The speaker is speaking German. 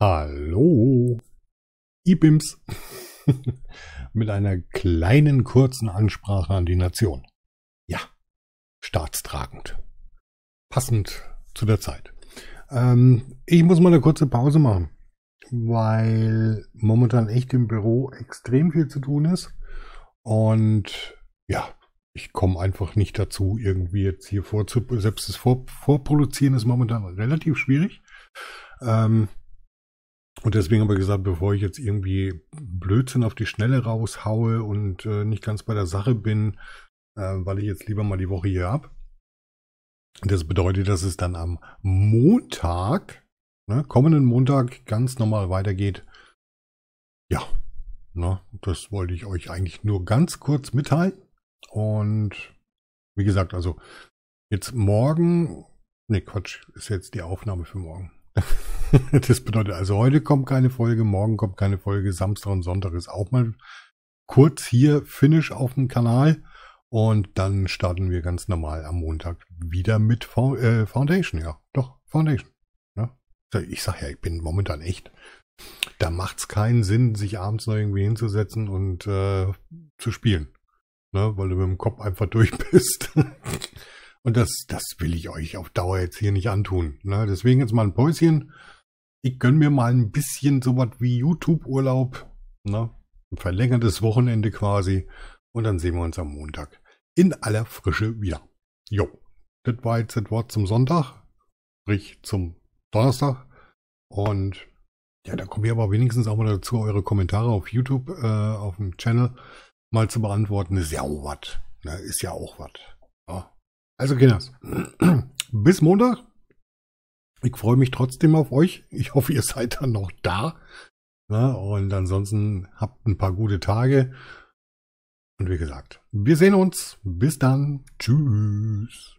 Hallo, Ibims, mit einer kleinen kurzen Ansprache an die Nation. Ja, staatstragend. Passend zu der Zeit. Ähm, ich muss mal eine kurze Pause machen, weil momentan echt im Büro extrem viel zu tun ist. Und ja, ich komme einfach nicht dazu, irgendwie jetzt hier vorzu... Selbst das Vor Vorproduzieren ist momentan relativ schwierig. Ähm, und deswegen habe ich gesagt, bevor ich jetzt irgendwie Blödsinn auf die Schnelle raushaue und äh, nicht ganz bei der Sache bin, äh, weil ich jetzt lieber mal die Woche hier ab. Das bedeutet, dass es dann am Montag, ne, kommenden Montag, ganz normal weitergeht. Ja, na, ne, das wollte ich euch eigentlich nur ganz kurz mitteilen. Und wie gesagt, also jetzt morgen, ne Quatsch, ist jetzt die Aufnahme für morgen. das bedeutet also, heute kommt keine Folge, morgen kommt keine Folge, Samstag und Sonntag ist auch mal kurz hier Finish auf dem Kanal. Und dann starten wir ganz normal am Montag wieder mit äh, Foundation. Ja, doch, Foundation. Ja. Ne? Ich sag ja, ich bin momentan echt. Da macht's keinen Sinn, sich abends noch irgendwie hinzusetzen und äh, zu spielen. Ne? Weil du mit dem Kopf einfach durch bist. und das, das will ich euch auf Dauer jetzt hier nicht antun. Ne? Deswegen jetzt mal ein Päuschen ich gönne mir mal ein bisschen sowas wie YouTube-Urlaub, ne? Ein verlängertes Wochenende quasi. Und dann sehen wir uns am Montag in aller Frische wieder. Jo, das war jetzt das Wort zum Sonntag, sprich zum Donnerstag. Und ja, da kommen wir aber wenigstens auch mal dazu, eure Kommentare auf YouTube, äh, auf dem Channel mal zu beantworten. Ist ja auch was. Ne? Ist ja auch was. Ja. Also, Kinders, bis Montag. Ich freue mich trotzdem auf euch. Ich hoffe, ihr seid dann noch da. Na, und ansonsten habt ein paar gute Tage. Und wie gesagt, wir sehen uns. Bis dann. Tschüss.